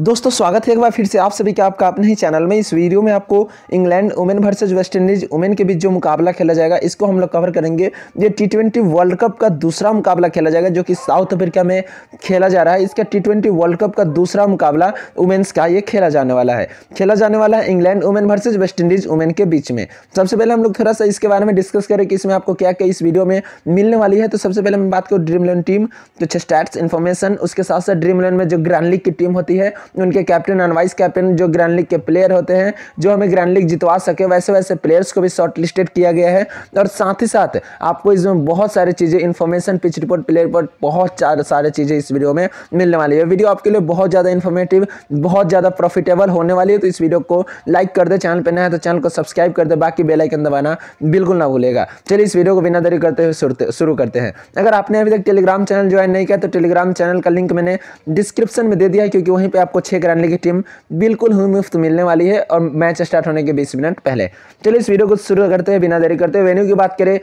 दोस्तों स्वागत है एक बार फिर से आप सभी का आपका अपने ही चैनल में इस वीडियो में आपको England women versus West Indies women के बीच जो मुकाबला खेला जाएगा इसको हम लोग कवर करेंगे ये टी ट्वेंटी वर्ल्ड कप का दूसरा मुकाबला खेला जाएगा जो कि साउथ अफ्रीका में खेला जा रहा है इसका टी ट्वेंटी वर्ल्ड कप का दूसरा मुकाबला वुमेन्स का ये खेला जाने वाला है खेला जाने वाला है England women versus West Indies women के बीच में सबसे पहले हम लोग थोड़ा सा इसके बारे में डिस्कस करें कि इसमें आपको क्या क्या इस वीडियो में मिलने वाली है तो सबसे पहले मैं बात करूँ ड्रीम इलेवन टीम तो स्टैट्स इन्फॉर्मेशन उसके साथ साथ ड्रीम इलेवन में जो ग्रैंड लीग की टीम होती है उनके कैप्टन एंड वाइस कैप्टन जो ग्रैंड लीग के प्लेयर होते हैं जो हमें ग्रैंड लीग जितवा सके वैसे वैसे प्लेयर्स को भी शॉर्टलिस्टेड किया गया है और साथ ही साथ आपको इसमें बहुत सारी चीज़ें इन्फॉर्मेशन पिच रिपोर्ट प्लेयर पर बहुत सारी चीज़ें इस वीडियो में मिलने वाली है वीडियो आपके लिए बहुत ज़्यादा इन्फॉर्मेटिव बहुत ज़्यादा प्रॉफिटेबल होने वाली है तो इस वीडियो को लाइक कर दे चैनल पर नया है तो चैनल को सब्सक्राइब कर दे बाकी बेलाइकन दबाना बिल्कुल ना भूलेगा चलिए इस वीडियो को बिना देरी करते हुए शुरू करते हैं अगर आपने अभी तक टेलीग्राम चैनल ज्वाइन नहीं किया तो टेलीग्राम चैनल का लिंक मैंने डिस्क्रिप्शन में दे दिया क्योंकि वहीं पर आप आपको छः कराने की टीम बिल्कुल ही मुफ्त मिलने वाली है और मैच स्टार्ट होने के बीस मिनट पहले चलिए इस वीडियो को शुरू करते हैं बिना देरी करते हैं वेन्यू की बात करें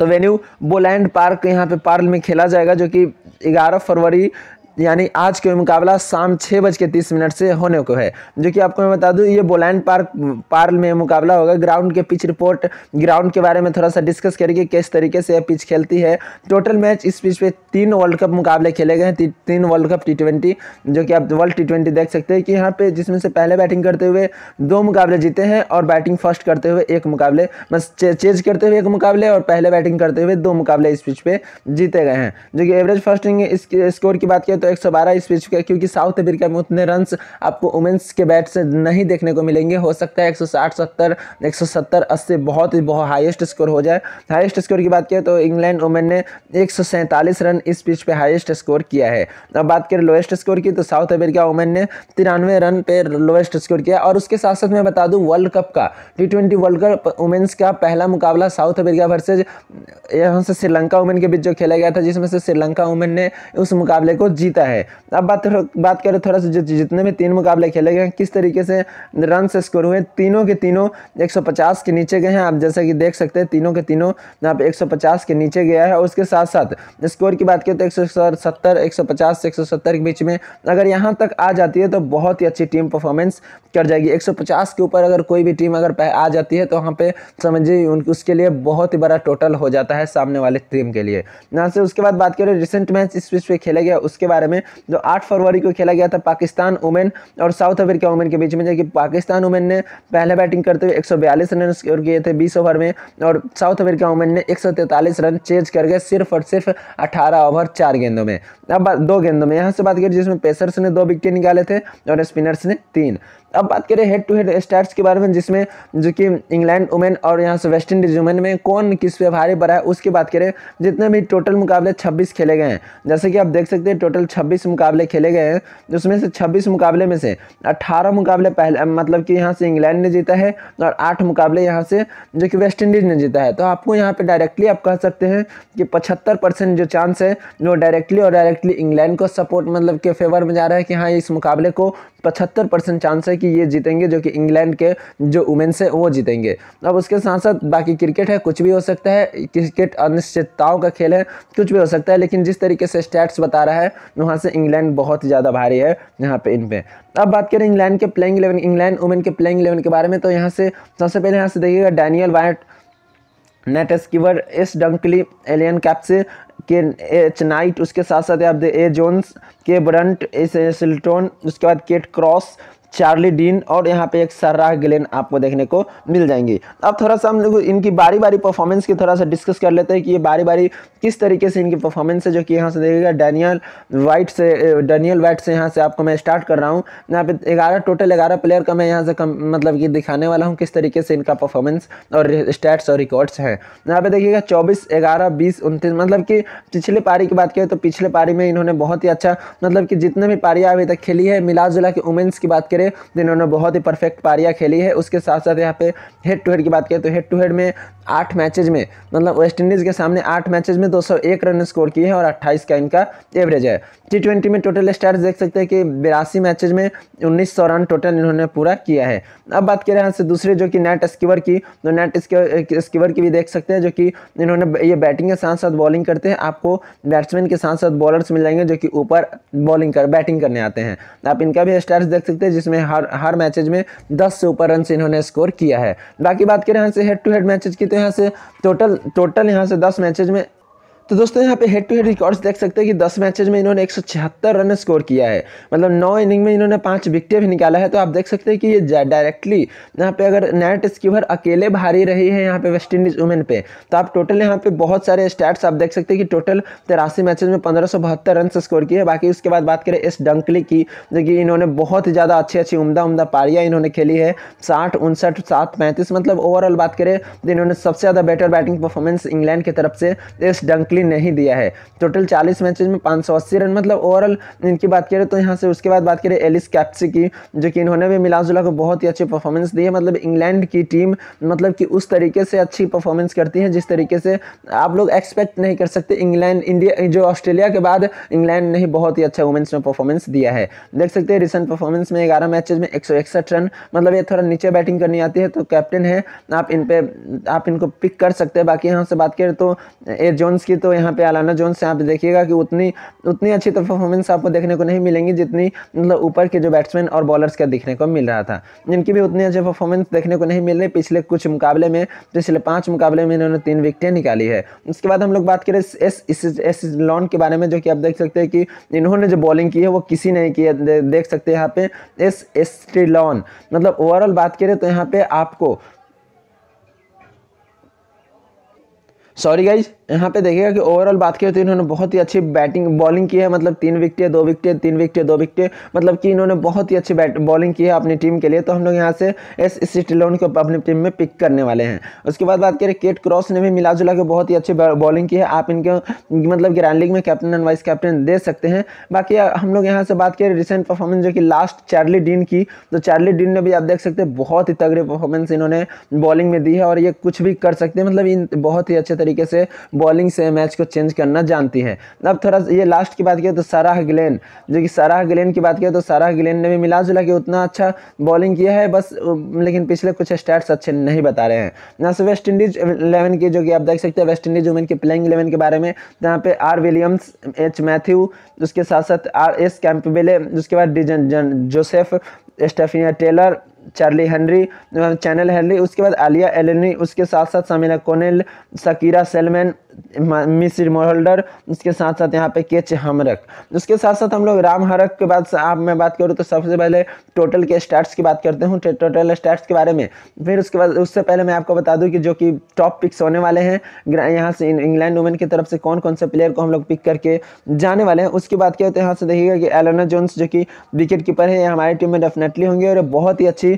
तो वेन्यू बोलैंड पार्क यहाँ पे पार्ल में खेला जाएगा जो कि 11 फरवरी यानी आज के मुकाबला शाम छः बज के तीस मिनट से होने को है जो कि आपको मैं बता दूँ ये बोलैंड पार्क पार्ल में मुकाबला होगा ग्राउंड के पिच रिपोर्ट ग्राउंड के बारे में थोड़ा सा डिस्कस करेंगे किस तरीके से यह पिच खेलती है टोटल मैच इस पिच पे तीन वर्ल्ड कप मुकाबले खेले गए हैं ती, तीन वर्ल्ड कप टी जो कि आप वर्ल्ड टी देख सकते हैं कि यहाँ पे जिसमें से पहले बैटिंग करते हुए दो मुकाबले जीते हैं और बैटिंग फर्स्ट करते हुए एक मुकाबले बस चेज करते हुए एक मुकाबले और पहले बैटिंग करते हुए दो मुकाबले इस पिच पर जीते गए हैं जो कि एवरेज फर्स्ट इनिंग स्कोर की बात करें तो एक सौ बारह स्पेसिफिक है क्योंकि साउथ अफ्रीका में उतने रन आपको वुमेंस के बैट से नहीं देखने को मिलेंगे हो सकता है एक सौ साठ सत्तर एक सौ सत्तर अस्सी बहुत ही बहुत हाईएस्ट स्कोर हो जाए हाईएस्ट स्कोर की बात करें तो इंग्लैंड वुमेन ने एक सौ सैंतालीस रन इस पिच पर हाईएस्ट स्कोर किया है अब बात करें लोएस्ट स्कोर की तो साउथ अफ्रीका वुमेन ने तिरानवे रन पे लोएस्ट स्कोर किया और उसके साथ साथ मैं बता दूँ वर्ल्ड कप का T twenty world cup women's का पहला मुकाबला साउथ अफ्रीका वर्सेज यहाँ से श्रीलंका वुमेन के बीच जो खेला गया था जिसमें से श्रीलंका वुमेन ने उस मुकाबले को जीत जीता है अब बात बात करें थोड़ा सा जितने भी तीन मुकाबले खेले गए किस तरीके से रन से स्कोर हुए तीनों के तीनों 150 के नीचे गए हैं आप जैसा कि देख सकते हैं तीनों के तीनों आप 150 के नीचे गया है उसके साथ साथ स्कोर की बात करें तो एक सौ एक सत्तर के बीच में अगर यहाँ तक आ जाती है तो बहुत ही अच्छी टीम परफॉर्मेंस कर जाएगी एक सौ पचास के ऊपर अगर कोई भी टीम अगर आ जाती है तो वहाँ पर समझिए उसके लिए बहुत ही बड़ा टोटल हो जाता है सामने वाले टीम के लिए यहाँ से उसके बाद बात करें रिसेंट मैच इस बीच पे खेले गए उसके बाद बारे में जो आठ फरवरी को खेला गया था पाकिस्तान वुमेन और साउथ अफ्रीका वुमेन के बीच में जबकि पाकिस्तान वुमेन ने पहले बैटिंग करते हुए एक रन स्कोर किए थे बीस ओवर में और साउथ अफ्रीका वुमेन ने एक रन चेज कर गए सिर्फ और सिर्फ अठारह ओवर चार गेंदों में अब दो गेंदों में यहाँ से बात करें जिसमें पेसर्स ने दो विकेट निकाले थे और स्पिनर्स ने तीन अब बात करें हेड टू हेड स्टार्ट के बारे में जिसमें जो कि इंग्लैंड वुमेन और यहाँ से वेस्ट इंडीज वुमेन में कौन किस पे भारी बढ़ा है उसकी बात करें जितने भी टोटल मुकाबले छब्बीस खेले गए हैं जैसे कि आप देख सकते हैं टोटल छब्बीस मुकाबले खेले गए हैं उसमें से छब्बीस मुकाबले में से अट्ठारह मुकाबले पहले मतलब कि यहाँ से इंग्लैंड ने जीता है और आठ मुकाबले यहाँ से जो कि वेस्ट इंडीज़ ने जीता है तो आपको यहाँ पर डायरेक्टली आप कह सकते हैं कि पचहत्तर जो चांस है वो डायरेक्टली और डायरेक्टली इंग्लैंड को सपोर्ट मतलब के फेवर में जा रहा है कि हाँ इस मुकाबले को पचहत्तर चांस है कि ये जीतेंगे जो कि इंग्लैंड के जो वुमेन्स है वो जीतेंगे अब उसके साथ साथ बाकी क्रिकेट है कुछ भी हो सकता है क्रिकेट अनिश्चितताओं का खेल है कुछ भी हो सकता है लेकिन जिस तरीके से स्टैट्स बता रहा है वहाँ से इंग्लैंड बहुत ज़्यादा भारी है यहाँ पर इन पर अब बात करें इंग्लैंड के प्लेइंग इलेवन इंग्लैंड वुमेन के प्लेइंग इलेवन के बारे में तो यहाँ से सबसे पहले यहाँ से देखिएगा Danielle Wyatt Nat Sciver S Dunkley Alice Capsey के एच नाइट उसके साथ साथ आप ए जोन्स के ब्रंट एस सिल्टोन उसके बाद केट क्रॉस चार्ली डीन और यहाँ पे एक सर्राह ग्लेन आपको देखने को मिल जाएंगे अब थोड़ा सा हम लोग इनकी बारी बारी परफॉर्मेंस की थोड़ा सा डिस्कस कर लेते हैं कि ये बारी बारी किस तरीके से इनकी परफॉर्मेंस है जो कि यहाँ से देखिएगा डैनियल वाइट से डैनियल वाइट से यहाँ से आपको मैं स्टार्ट कर रहा हूँ यहाँ पे ग्यारह टोटल ग्यारह प्लेयर का मैं यहाँ से कम मतलब कि दिखाने वाला हूँ किस तरीके से इनका परफॉर्मेंस और स्टैट्स और रिकॉर्ड्स हैं यहाँ पे देखिएगा चौबीस ग्यारह बीस उनतीस मतलब कि पिछले पारी की बात करें तो पिछले पारी में इन्होंने बहुत ही अच्छा मतलब कि जितने भी पारियाँ अभी तक खेली है मिला जुला के वुमेंस की बात करें करें तो इन्होंने बहुत ही परफेक्ट पारियाँ खेली है उसके साथ साथ यहाँ पे हेड टू हेड की बात करें तो हेड टू हेड में आठ मैचेज में मतलब वेस्ट इंडीज़ के सामने आठ मैचेज में दो रन स्कोर किए हैं और अट्ठाईस का इनका एवरेज है टी ट्वेंटी में टोटल स्टार्स देख सकते हैं कि बिरासी मैचेज में उन्नीस रन टोटल इन्होंने पूरा किया है अब बात करें यहाँ से दूसरे जो कि नेट स्कीवर की तो नेट स्कीवर की भी देख सकते हैं जो कि इन्होंने ये बैटिंग के साथ साथ बॉलिंग करते हैं आपको बैट्समैन के साथ साथ बॉलर्स मिल जाएंगे जो कि ऊपर बॉलिंग कर बैटिंग करने आते हैं आप इनका भी स्टार्स देख सकते हैं जिस में हर हर मैचेज में दस से ऊपर रन इन्होंने स्कोर किया है बाकी बात करें यहाँ से हेड टू हेड मैचेज की तो यहाँ से टोटल टोटल यहाँ से दस मैचेज में तो दोस्तों यहाँ पे हेड टू हेड रिकॉर्ड्स देख सकते हैं कि 10 मैचेज में इन्होंने 176 रन स्कोर किया है मतलब नौ इनिंग में इन्होंने पांच विकटें भी निकाला है तो आप देख सकते हैं कि ये डायरेक्टली यहाँ पे अगर नेट स्कीवर अकेले भारी रही है यहाँ पे वेस्ट इंडीज वुमेन पे तो आप टोटल यहाँ पे बहुत सारे स्टैट्स आप देख सकते हैं कि टोटल तिरासी मैचेज में पंद्रह रन स्कोर किए बाकी उसके बाद बात करें एस डंकली की जो कि इन्होंने बहुत ज़्यादा अच्छी अच्छी उमदा उमदा पारियाँ इन्होंने खेली है साठ उनसठ सात पैंतीस मतलब ओवरऑल बात करें तो इन्होंने सबसे ज़्यादा बेटर बैटिंग परफॉर्मेंस इंग्लैंड की तरफ से एस डंकली डायरेक्टली नहीं दिया है टोटल चालीस मैचेज में पाँच रन मतलब ओवरऑल इनकी बात करें तो यहाँ से उसके बाद बात करें एलिस कैप्सी की जो कि इन्होंने भी मिलाजुला को बहुत ही अच्छी परफॉर्मेंस दी है मतलब इंग्लैंड की टीम मतलब कि उस तरीके से अच्छी परफॉर्मेंस करती है जिस तरीके से आप लोग एक्सपेक्ट नहीं कर सकते इंग्लैंड इंडिया जो ऑस्ट्रेलिया के बाद इंग्लैंड ने ही बहुत ही अच्छा वुमेंस में परफॉर्मेंस दिया है देख सकते हैं रिसेंट परफॉर्मेंस में ग्यारह मैचेज में एक रन मतलब ये थोड़ा नीचे बैटिंग करनी आती है तो कैप्टन है आप इन पर आप इनको पिक कर सकते हैं बाकी यहाँ से बात करें तो एयर जोन्स की तो तो यहाँ पे अलाना जोन से आप देखिएगा कि उतनी उतनी अच्छी तो परफॉर्मेंस आपको देखने को नहीं मिलेंगी जितनी मतलब ऊपर के जो बैट्समैन और बॉलर्स का देखने को मिल रहा था इनकी भी उतनी अच्छी परफॉर्मेंस देखने को नहीं मिल रही पिछले कुछ मुकाबले में पिछले पाँच मुकाबले में इन्होंने तीन विकटें निकाली है उसके बाद हम लोग बात करें एस एस लॉन के बारे में जो कि आप देख सकते हैं कि इन्होंने जो बॉलिंग की है वो किसी ने की देख सकते हैं यहाँ पे एस एस लॉन मतलब ओवरऑल बात करें तो यहाँ पे आपको सॉरी गाइज यहाँ पे देखिएगा कि ओवरऑल बात की तो इन्होंने बहुत ही अच्छी बैटिंग बॉलिंग की है मतलब तीन विकटें दो विकटें तीन विकटें दो विकेट मतलब कि इन्होंने बहुत ही अच्छी बैट बॉलिंग की है अपनी टीम के लिए तो हम लोग यहाँ से एस स्टीलोन को अपनी टीम में पिक करने वाले हैं उसके बाद बात करें केट क्रॉस ने भी मिला जुला के बहुत ही अच्छी बॉलिंग की है आप इनके मतलब ग्रैंड लीग में कैप्टन एंड वाइस कैप्टन दे सकते हैं बाकी हम लोग यहाँ से बात करें रिसेंट परफॉर्मेंस जो कि लास्ट चार्ली डीन की तो चार्ली डीन ने भी आप देख सकते हैं बहुत ही तगड़ी परफॉर्मेंस इन्होंने बॉलिंग में दी है और ये कुछ भी कर सकते हैं मतलब इन बहुत ही अच्छे तरीके से बॉलिंग से मैच को चेंज करना जानती है अब थोड़ा ये लास्ट की बात करें तो साराह ग्लेन जो कि साराह ग्लेन की बात करें तो साराह ग्लेन ने भी मिला जुला के उतना अच्छा बॉलिंग किया है बस लेकिन पिछले कुछ स्टैट्स अच्छे नहीं बता रहे हैं यहाँ से वेस्ट इंडीज इलेवन की जो कि आप देख सकते हैं वेस्ट इंडीज वुमेन के प्लेइंग इलेवन के बारे में जहाँ पे आर विलियम्स एच मैथ्यू उसके साथ साथ आर एस कैंपबेले उसके बाद डिजन Joseph Stafanie Taylor Charlie Henry Chinelle Henry उसके बाद आलिया एलनी उसके साथ साथ समीना कोनेल सकीरा सेलमैन मिसिर मोहल्डर उसके साथ साथ यहाँ पे केच हमरक उसके साथ साथ हम लोग राम हरक के बाद आप मैं बात करूँ तो सबसे पहले टोटल के स्टार्ट की बात करते हूँ टोटल स्टार्ट्स के बारे में फिर उसके बाद उससे पहले मैं आपको बता दूँ कि जो कि टॉप पिक्स होने वाले हैं यहाँ से इंग्लैंड वुमेन की तरफ से कौन कौन से प्लेयर को हम लोग पिक करके जाने वाले हैं उसके बाद क्या होते हैं यहाँ से देखिएगा कि एलोना जोन्स जो कि विकेट कीपर है हमारी टीम में डेफिनेटली होंगे और बहुत ही अच्छी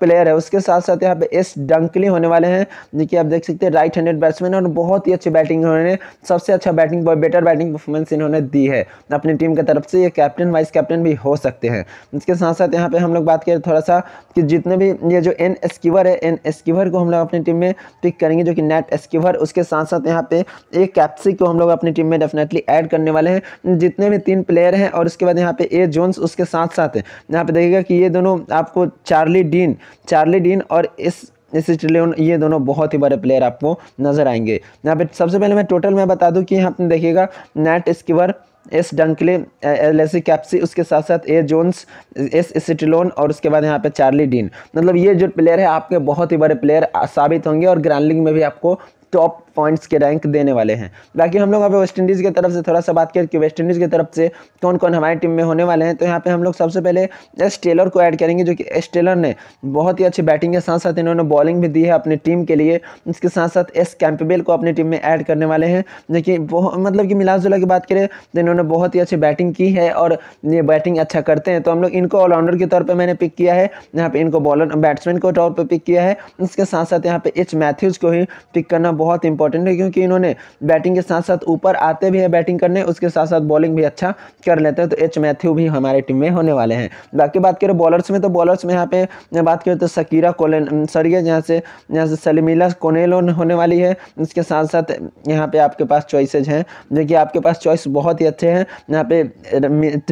प्लेयर है उसके साथ साथ यहाँ पे एस डंकली होने वाले हैं जो कि आप देख सकते हैं राइट हैंडेड बैट्समैन और बहुत ही अच्छी बैटिंग इन्होंने सबसे अच्छा बैटिंग बेटर बैटिंग परफॉर्मेंस इन्होंने दी है अपनी टीम की तरफ से ये कैप्टन वाइस कैप्टन भी हो सकते हैं इसके साथ साथ यहाँ पर हम लोग बात करें थोड़ा सा कि जितने भी ये जो एन स्कीवर है एन स्कीवर को हम लोग अपनी टीम में पिक करेंगे जो कि नेट स्कीवर उसके साथ साथ यहाँ पे एक कैप्सी को हम लोग अपनी टीम में डेफिनेटली ऐड करने वाले हैं जितने भी तीन प्लेयर हैं और उसके बाद यहाँ पे ए जोन्स उसके साथ साथ यहाँ पे देखिएगा कि ये दोनों आपको चार्ली डीन चार्ली डीन और इस इस ट्रिलियन ये दोनों बहुत ही बड़े प्लेयर आपको नजर आएंगे यहाँ पे सबसे पहले मैं टोटल में बता दूं कि यहाँ पे देखिएगा Nat Sciver S Dunkley Alice Capsey उसके साथ साथ ए जोन्स एस सिटिलोन और उसके बाद यहाँ पे चार्ली डीन मतलब ये जो प्लेयर है आपके बहुत ही बड़े प्लेयर साबित होंगे और ग्रैंडलिंग में भी आपको टॉप पॉइंट्स के रैंक देने वाले हैं बाकी हम लोग यहाँ वेस्ट इंडीज़ की तरफ से थोड़ा सा बात करके वेस्ट इंडीज़ की तरफ से कौन कौन हमारी टीम में होने वाले हैं तो यहाँ पे हम लोग सबसे पहले एस टेलर को ऐड करेंगे जो कि एस टेलर ने बहुत ही अच्छी बैटिंग के साथ साथ इन्होंने बॉलिंग भी दी है अपनी टीम के लिए इसके साथ साथ एस कैंपेबेल को अपनी टीम में ऐड करने वाले हैं जो कि मतलब कि मिला जुला की बात करें तो इन्होंने बहुत ही अच्छी बैटिंग की है और ये बैटिंग अच्छा करते हैं तो हम लोग इनको ऑलराउंडर के तौर पर मैंने पिक किया है यहाँ पे इनको बॉलर बैट्समैन को तौर पर पिक किया है इसके साथ साथ यहाँ पे एच मैथ्यूज़ को ही पिक करना बहुत इंपॉर्टेंट है क्योंकि इन्होंने बैटिंग के साथ साथ ऊपर आते भी है बैटिंग करने उसके साथ साथ बॉलिंग भी अच्छा कर लेते हैं तो एच मैथ्यू भी हमारे टीम में होने वाले हैं बाकी बात करें बॉलर्स में तो बॉलर्स में यहाँ पे बात करें तो सकीरा कोलेन सॉरी यहाँ से यहाँ से सलीमिला कोनेलोन होने वाली है इसके साथ साथ यहाँ पे आपके पास चॉइसेज हैं जो कि आपके पास चॉइस बहुत ही अच्छे हैं यहाँ पे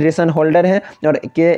ट्रेशन होल्डर हैं और के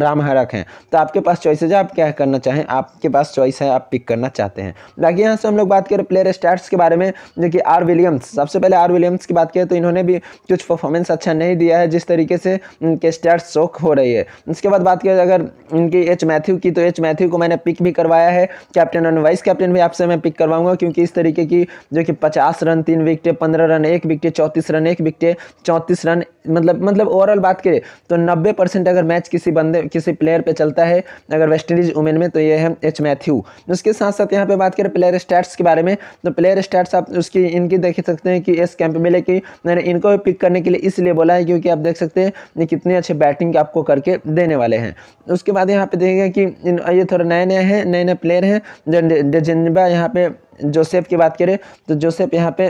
रामहरक हैं तो आपके पास चॉइसेज है आप क्या करना चाहें आपके पास चॉइस है आप पिक करना चाहते हैं बाकी यहाँ से हम लोग बात करें प्लेयर स्टार्स के बारे में जो कि आर विलियम्स सबसे पहले आर विलियम्स की बात करें तो इन्होंने भी कुछ परफॉर्मेंस अच्छा नहीं दिया है जिस तरीके से इनके स्टार्स शोक हो रही है उसके बाद बात करें अगर इनकी एच मैथ्यू की तो एच मैथ्यू को मैंने पिक भी करवाया है कैप्टन और वाइस कैप्टन भी आपसे मैं पिक करवाऊंगा क्योंकि इस तरीके की जो कि पचास रन तीन विकटे पंद्रह रन एक विकटे चौंतीस रन एक विकटे चौंतीस रन मतलब मतलब ओवरऑल बात करें तो नब्बे अगर मैच किसी बंदे किसी प्लेयर पे चलता है अगर वेस्ट इंडीज वुमेन में तो ये है एच मैथ्यू उसके साथ साथ यहाँ पे बात करें प्लेयर स्टैट्स के बारे में तो प्लेयर स्टैट्स आप उसकी इनकी देख सकते हैं कि एस कैंप में कि मैंने इनको पिक करने के लिए इसलिए बोला है क्योंकि आप देख सकते हैं ये कितने अच्छे बैटिंग आपको करके देने वाले हैं उसके बाद यहाँ पे देखेंगे कि ये थोड़ा नए नए हैं नए नए प्लेयर हैं जिनबा यहाँ पर जोसेफ की बात करें तो जोसेफ यहाँ पे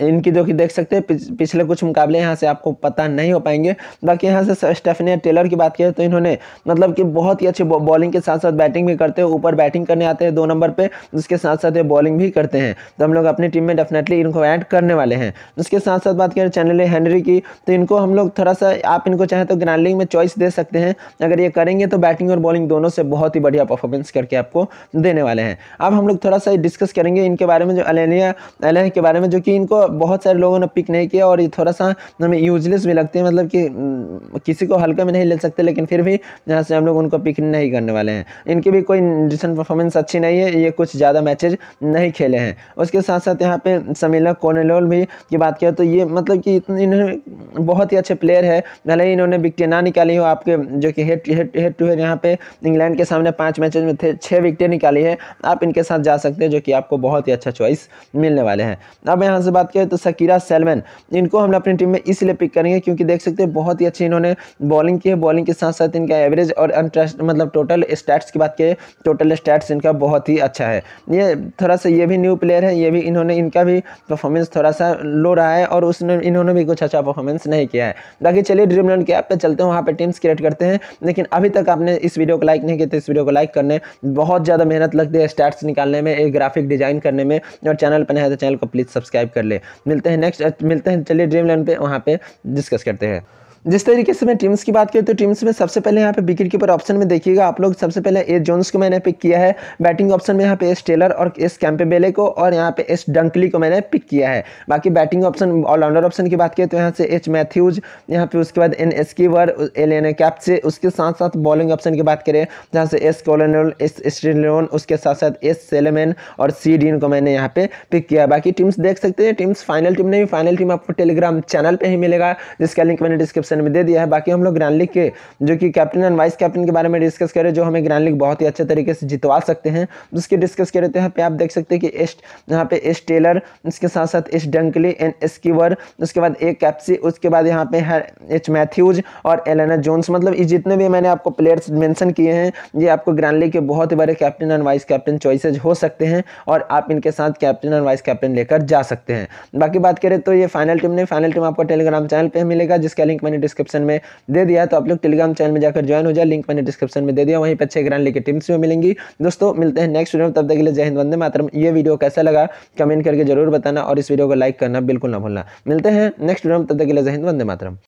इनकी जो कि देख सकते हैं पिछले कुछ मुकाबले यहाँ से आपको पता नहीं हो पाएंगे बाकी यहाँ से स्टेफनिया टेलर की बात करें तो इन्होंने मतलब कि बहुत ही अच्छी बॉलिंग के साथ साथ बैटिंग भी करते हैं ऊपर बैटिंग करने आते हैं दो नंबर पे उसके साथ साथ ये बॉलिंग भी करते हैं तो हम लोग अपनी टीम में डेफिनेटली इनको ऐड करने वाले हैं उसके साथ साथ बात करें चैनल हैनरी की तो इनको हम लोग थोड़ा सा आप इनको चाहें तो ग्रांडिंग में चॉइस दे सकते हैं अगर ये करेंगे तो बैटिंग और बॉलिंग दोनों से बहुत ही बढ़िया परफॉर्मेंस करके आपको देने वाले हैं अब हम लोग थोड़ा सा डिस्कस करेंगे इनके बारे में जो अलिया अलह के बारे में जो कि इनको बहुत सारे लोगों ने पिक नहीं किया और ये थोड़ा सा हमें यूजलेस भी लगते हैं मतलब कि हम्म, किसी को हल्का में नहीं ले सकते लेकिन फिर भी यहाँ से हम लोग उनको पिक नहीं करने वाले हैं इनकी भी कोई रिसेंट परफॉर्मेंस अच्छी नहीं है ये कुछ ज़्यादा मैचेज नहीं खेले हैं उसके साथ साथ यहाँ पे समीला कोनेलोल भी की बात करें तो ये मतलब कि इन्होंने बहुत ही अच्छे प्लेयर है भले ही इन्होंने विकटें ना निकाली हो आपके जो कि head head head to head यहाँ पे इंग्लैंड के सामने पाँच मैचेज में थे छः विकटें निकाली है आप इनके साथ जा सकते हैं जो कि आपको बहुत ही अच्छा चॉइस मिलने वाले हैं अब यहाँ से बात बात करें तो सकीरा सेलमैन इनको हम अपनी टीम में इसलिए पिक करेंगे क्योंकि देख सकते हैं बहुत ही अच्छी इन्होंने बॉलिंग की है बॉलिंग के साथ साथ इनका एवरेज और मतलब टोटल स्टैट्स की बात करें टोटल स्टैट्स इनका बहुत ही अच्छा है ये थोड़ा सा ये भी न्यू प्लेयर है ये भी इन्होंने इनका भी परफॉर्मेंस थोड़ा सा लो रहा है और उसने इन्होंने भी कुछ अच्छा परफॉर्मेंस नहीं किया है बाकी चलिए ड्रीम लैंड के ऐप पर चलते हैं वहाँ पर टीम्स क्रिएट करते हैं लेकिन अभी तक आपने इस वीडियो को लाइक नहीं किया तो इस वीडियो को लाइक करने बहुत ज़्यादा मेहनत लगती है स्टैट्स निकालने में एक ग्राफिक डिज़ाइन करने में और चैनल पर नहीं है तो चैनल को प्लीज़ सब्सक्राइब कर ले मिलते हैं नेक्स्ट मिलते हैं चलिए ड्रीम इलेवन पे वहाँ पे डिस्कस करते हैं जिस तरीके से मैं टीम्स की बात करें तो टीम्स में सबसे पहले यहाँ पे विकेट कीपर ऑप्शन में देखिएगा आप लोग सबसे पहले एस जोन्स को मैंने पिक किया है बैटिंग ऑप्शन में यहाँ पे एस टेलर और एस कैंपेबेले को और यहाँ पे एस डंकली को मैंने पिक किया है बाकी बैटिंग ऑप्शन ऑलराउंडर ऑप्शन की बात करें तो यहाँ से एच मैथ्यूज यहाँ पे उसके बाद N Sciver Alice Capsey से उसके साथ साथ बॉलिंग ऑप्शन की बात करें जहाँ से एस कोलोनल एस स्ट्रेलियन उसके साथ साथ एस सेलेमैन और सी डीन को मैंने यहाँ पे पिक किया बाकी टीम्स देख सकते हैं टीम्स फाइनल टीम नहीं फाइनल टीम आपको टेलीग्राम चैनल पर ही मिलेगा जिसका लिंक मैंने डिस्क्रिप्शन ऑप्शन में दे दिया है बाकी हम लोग ग्रैंड लीग के जो कि कैप्टन एंड वाइस कैप्टन के बारे में डिस्कस करें जो हमें ग्रैंड लीग बहुत ही अच्छे तरीके से जितवा सकते हैं उसके डिस्कस करें तो यहाँ पे आप देख सकते हैं कि एस्ट यहाँ पे एस टेलर उसके साथ साथ एस डंकली एंड एस्कीवर उसके बाद ए कैप्सी उसके बाद यहाँ पे है एच मैथ्यूज और एलेना जोन्स मतलब ये जितने भी मैंने आपको प्लेयर्स मेंशन किए हैं ये आपको ग्रैंड लीग के बहुत ही बड़े captain and vice captain choices हो सकते हैं और आप इनके साथ कैप्टन एंड वाइस कैप्टन लेकर जा सकते हैं बाकी बात करें तो ये फाइनल टीम नहीं फाइनल टीम आपको टेलीग्राम चैनल पर मिलेगा जिसका लिंक मैंने मैंने डिस्क्रिप्शन में दे दिया तो आप लोग टेलीग्राम चैनल में जाकर ज्वाइन हो जाए लिंक मैंने डिस्क्रिप्शन में दे दिया वहीं पर अच्छे ग्रांड लेकर टिप्स भी मिलेंगी दोस्तों मिलते हैं नेक्स्ट वीडियो में तब तक के लिए जय हिंद वंदे मातरम ये वीडियो कैसा लगा कमेंट करके जरूर बताना और इस वीडियो को लाइक करना बिल्कुल ना भूलना मिलते हैं नेक्स्ट वीडियो में तब तक के लिए जय हिंद वंदे मातरम